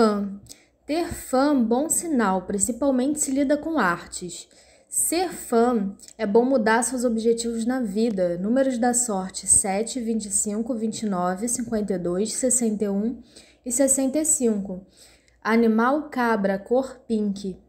fã. Ter fã, é bom sinal, principalmente se lida com artes. Ser fã é bom mudar seus objetivos na vida. Números da sorte 7, 25, 29, 52, 61 e 65. Animal cabra, cor pink.